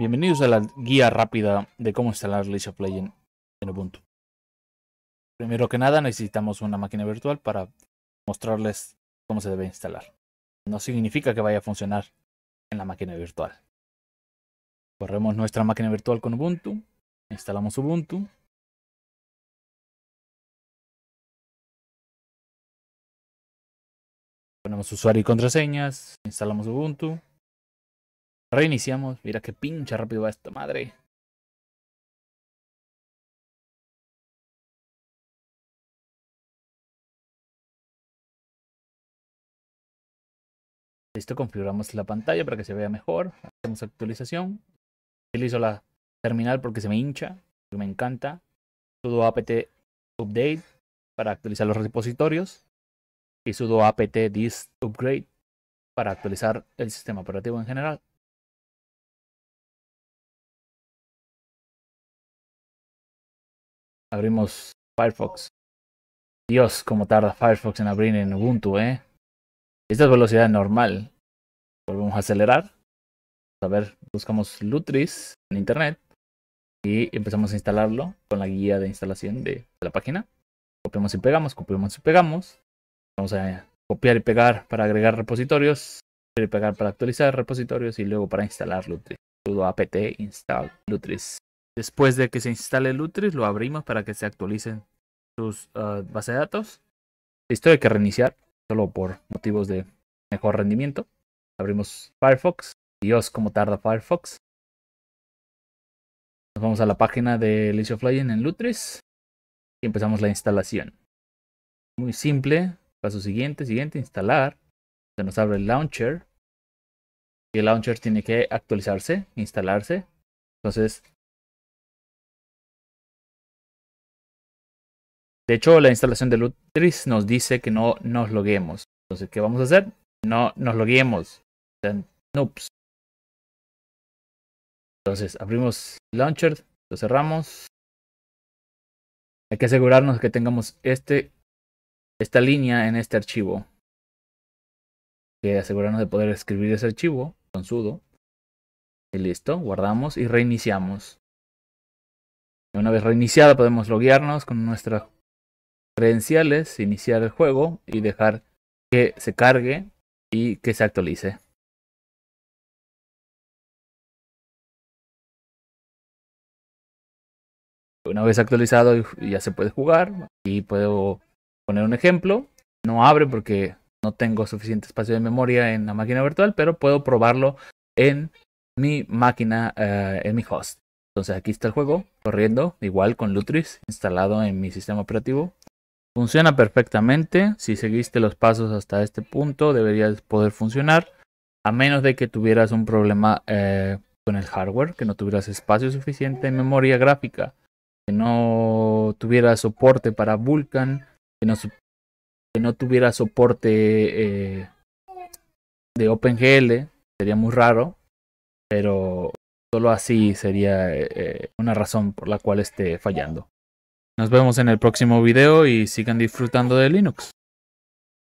Bienvenidos a la guía rápida de cómo instalar League of en Ubuntu. Primero que nada necesitamos una máquina virtual para mostrarles cómo se debe instalar. No significa que vaya a funcionar en la máquina virtual. Corremos nuestra máquina virtual con Ubuntu, instalamos Ubuntu. Ponemos usuario y contraseñas, instalamos Ubuntu. Reiniciamos. Mira qué pincha rápido va esta madre. Listo, configuramos la pantalla para que se vea mejor. Hacemos actualización. Utilizo la terminal porque se me hincha. Me encanta. Sudo apt update para actualizar los repositorios. Y sudo apt disk upgrade para actualizar el sistema operativo en general. abrimos Firefox. Dios, cómo tarda Firefox en abrir en Ubuntu, ¿eh? Esta es velocidad normal. Volvemos a acelerar. A ver, buscamos Lutris en internet y empezamos a instalarlo con la guía de instalación de, la página. Copiamos y pegamos, copiamos y pegamos. Vamos a copiar y pegar para agregar repositorios, copiar y pegar para actualizar repositorios y luego para instalar Lutris. apt install Lutris. Después de que se instale Lutris, lo abrimos para que se actualicen sus ah, bases de datos. Esto hay que reiniciar, solo por motivos de mejor rendimiento. Abrimos Firefox. Dios, como tarda Firefox. Nos vamos a la página de League en Lutris y empezamos la instalación. Muy simple. Paso siguiente, siguiente, instalar. Se nos abre el launcher. Y el launcher tiene que actualizarse, instalarse. Entonces De hecho, la instalación de Lutris nos dice que no nos loguemos. Entonces, ¿qué vamos a hacer? No nos loguemos. Noops. Entonces, abrimos Launcher, lo cerramos. Hay que asegurarnos que tengamos este, esta línea en este archivo. Hay que asegurarnos de poder escribir ese archivo con sudo. Y listo, guardamos y reiniciamos. Una vez reiniciada podemos loguearnos con nuestra credenciales, iniciar el juego y dejar que se cargue y que se actualice. Una vez actualizado ya se puede jugar y puedo poner un ejemplo. No abre porque no tengo suficiente espacio de memoria en la máquina virtual, pero puedo probarlo en mi máquina, eh, en mi host. Entonces aquí está el juego corriendo, igual con Lutris instalado en mi sistema operativo. Funciona perfectamente, si seguiste los pasos hasta este punto deberías poder funcionar, a menos de que tuvieras un problema eh, con el hardware, que no tuvieras espacio suficiente en memoria gráfica, que no tuviera soporte para Vulkan, que no, que no tuviera soporte eh, de OpenGL, sería muy raro, pero solo así sería eh, una razón por la cual esté fallando. Nos vemos en el próximo video y sigan disfrutando de Linux.